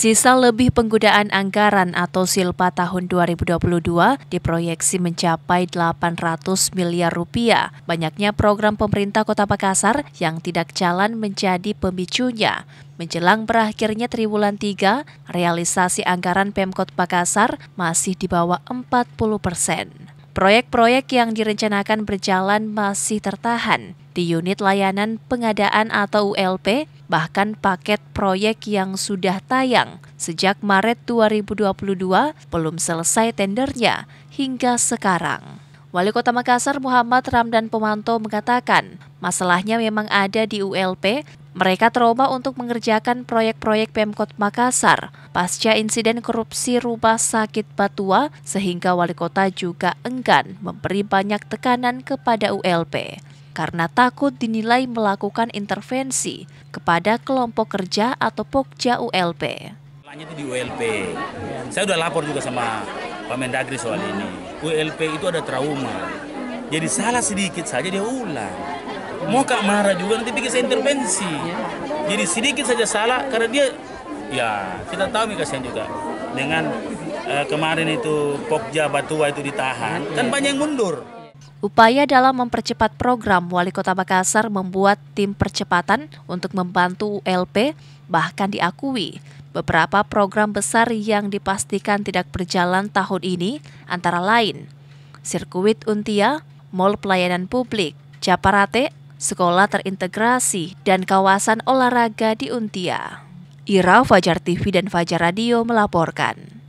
Sisa lebih penggunaan anggaran atau silpa tahun 2022 diproyeksi mencapai 800 miliar rupiah. Banyaknya program pemerintah Kota Makassar yang tidak jalan menjadi pemicunya. Menjelang berakhirnya triwulan 3, realisasi anggaran Pemkot Makassar masih di bawah 40 persen. Proyek-proyek yang direncanakan berjalan masih tertahan di unit layanan pengadaan atau ULP, bahkan paket proyek yang sudah tayang sejak Maret 2022 belum selesai tendernya hingga sekarang. Wali Kota Makassar Muhammad Ramdan Pemanto mengatakan, masalahnya memang ada di ULP mereka trauma untuk mengerjakan proyek-proyek Pemkot Makassar pasca insiden korupsi rumah sakit Batua sehingga wali kota juga enggan memberi banyak tekanan kepada ULP karena takut dinilai melakukan intervensi kepada kelompok kerja atau Pokja ULP. Lanjut di ULP. Saya sudah lapor juga sama Pak Mendagri soal ini. ULP itu ada trauma. Jadi salah sedikit saja dia ulang mau kak marah juga nanti bikin saya intervensi ya. jadi sedikit saja salah karena dia ya kita tahu nih kasihan juga dengan eh, kemarin itu Pokja Batua itu ditahan kan ya. banyak yang mundur Upaya dalam mempercepat program Wali Kota Makassar membuat tim percepatan untuk membantu ULP bahkan diakui. Beberapa program besar yang dipastikan tidak berjalan tahun ini antara lain Sirkuit Untia, Mall Pelayanan Publik, Japarate, sekolah terintegrasi, dan kawasan olahraga di Untia. Ira Fajar TV dan Fajar Radio melaporkan.